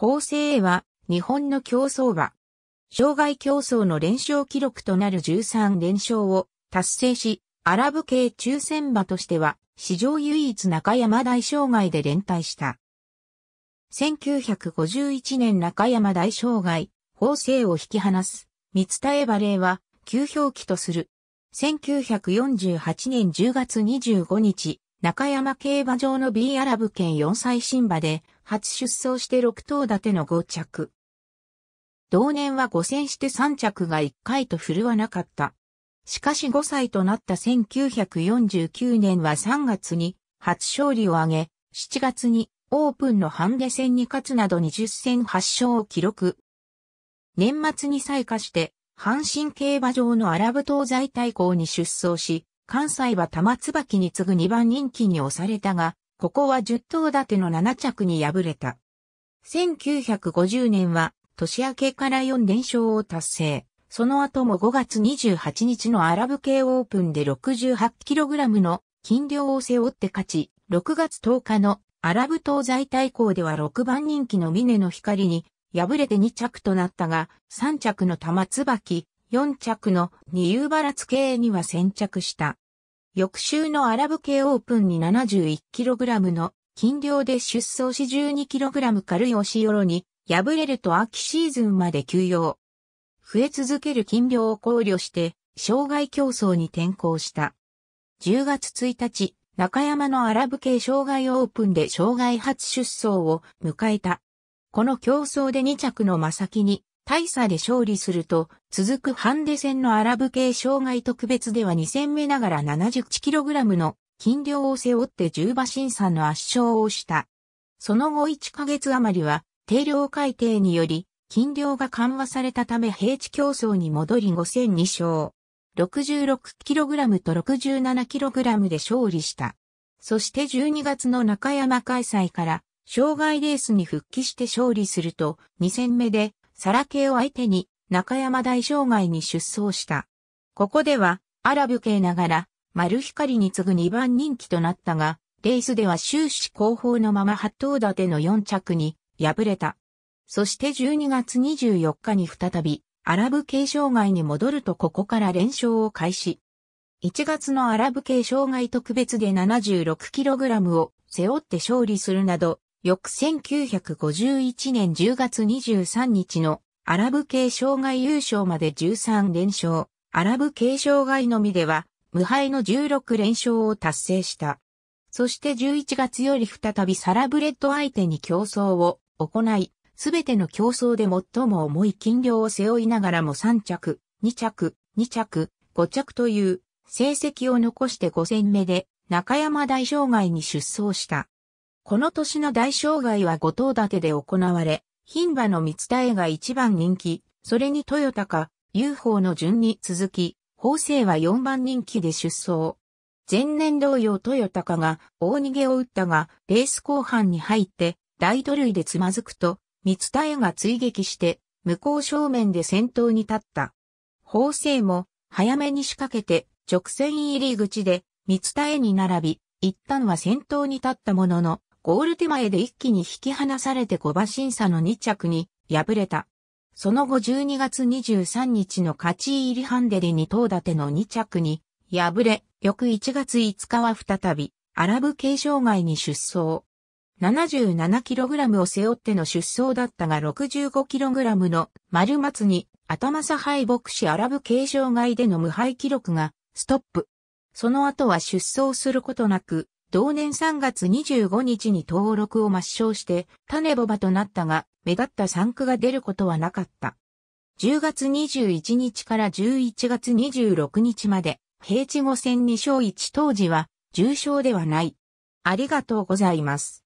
法制は日本の競争馬。障害競争の連勝記録となる13連勝を達成し、アラブ系抽選馬としては史上唯一中山大障害で連帯した。1951年中山大障害、法政を引き離す、三伝えバレは、旧表記とする。1948年10月25日、中山競馬場の B アラブ県4歳新馬で、初出走して6頭立ての5着。同年は5戦して3着が1回と振るわなかった。しかし5歳となった1949年は3月に初勝利を挙げ、7月にオープンのハンデ戦に勝つなど20戦8勝を記録。年末に再化して、阪神競馬場のアラブ東西対抗に出走し、関西は玉椿に次ぐ2番人気に押されたが、ここは10頭立ての7着に敗れた。1950年は年明けから4連勝を達成。その後も5月28日のアラブ系オープンで 68kg の金量を背負って勝ち、6月10日のアラブ東西対抗では6番人気のミネの光に敗れて2着となったが、3着の玉椿、4着の二遊バラツ系には先着した。翌週のアラブ系オープンに 71kg の金量で出走し 12kg 軽い押しよろに敗れると秋シーズンまで休養。増え続ける金量を考慮して障害競争に転向した。10月1日、中山のアラブ系障害オープンで障害初出走を迎えた。この競争で2着の真先に大差で勝利すると、続くハンデ戦のアラブ系障害特別では2戦目ながら 71kg の金量を背負って10馬審査の圧勝をした。その後1ヶ月余りは、定量改定により、金量が緩和されたため平地競争に戻り5戦2勝。66kg と 67kg で勝利した。そして12月の中山開催から、障害レースに復帰して勝利すると、2戦目でサラ系を相手に中山大障害に出走した。ここではアラブ系ながらマルヒカリに次ぐ2番人気となったが、レースでは終始後方のまま8頭立ての4着に敗れた。そして12月24日に再びアラブ系障害に戻るとここから連勝を開始。1月のアラブ系障害特別で 76kg を背負って勝利するなど翌1951年10月23日のアラブ系障害優勝まで13連勝、アラブ系障害のみでは無敗の16連勝を達成した。そして11月より再びサラブレッド相手に競争を行い、すべての競争で最も重い金量を背負いながらも3着、2着、2着、5着という成績を残して5戦目で中山大障害に出走した。この年の大障害は五島建てで行われ、牝馬の三田絵が一番人気、それにトヨタか UFO の順に続き、法政は4番人気で出走。前年同様トヨタカが大逃げを打ったが、レース後半に入って大土塁でつまずくと、三田絵が追撃して、向こう正面で先頭に立った。法政も早めに仕掛けて直線入り口で三田絵に並び、一旦は先頭に立ったものの、ゴール手前で一気に引き離されて小馬審査の2着に敗れた。その後12月23日の勝ち入りハンデで2頭立ての2着に敗れ、翌1月5日は再びアラブ継承外に出走。77kg を背負っての出走だったが 65kg の丸松に頭差敗牧師アラブ継承外での無敗記録がストップ。その後は出走することなく同年3月25日に登録を抹消して種ボバとなったが、目立った産区が出ることはなかった。10月21日から11月26日まで、平地5戦2勝1当時は、重傷ではない。ありがとうございます。